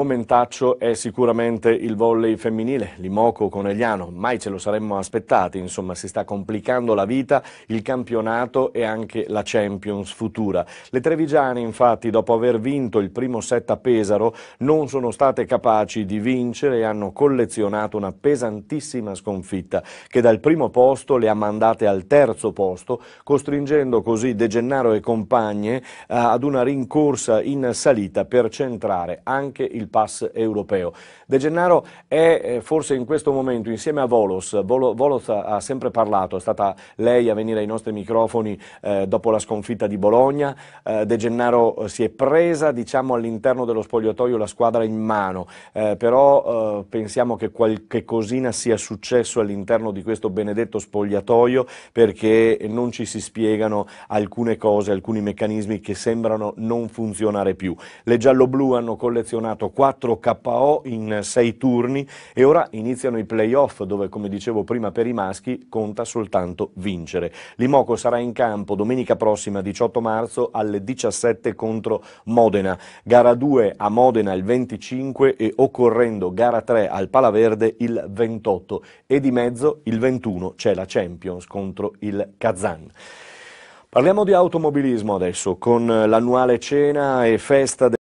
Momentaccio è sicuramente il volley femminile, l'Imoco Conegliano, mai ce lo saremmo aspettati, insomma si sta complicando la vita, il campionato e anche la Champions futura. Le Trevigiane infatti dopo aver vinto il primo set a Pesaro non sono state capaci di vincere e hanno collezionato una pesantissima sconfitta che dal primo posto le ha mandate al terzo posto costringendo così De Gennaro e compagne eh, ad una rincorsa in salita per centrare anche il pass europeo. De Gennaro è eh, forse in questo momento insieme a Volos, Volos ha sempre parlato, è stata lei a venire ai nostri microfoni eh, dopo la sconfitta di Bologna, eh, De Gennaro eh, si è presa diciamo, all'interno dello spogliatoio la squadra in mano, eh, però eh, pensiamo che qualche cosina sia successo all'interno di questo benedetto spogliatoio perché non ci si spiegano alcune cose, alcuni meccanismi che sembrano non funzionare più. Le giallo-blu hanno collezionato 4 KO in 6 turni e ora iniziano i playoff dove come dicevo prima per i maschi conta soltanto vincere. Limoco sarà in campo domenica prossima 18 marzo alle 17 contro Modena, gara 2 a Modena il 25 e occorrendo gara 3 al Palaverde il 28 e di mezzo il 21 c'è la Champions contro il Kazan. Parliamo di automobilismo adesso con l'annuale cena e festa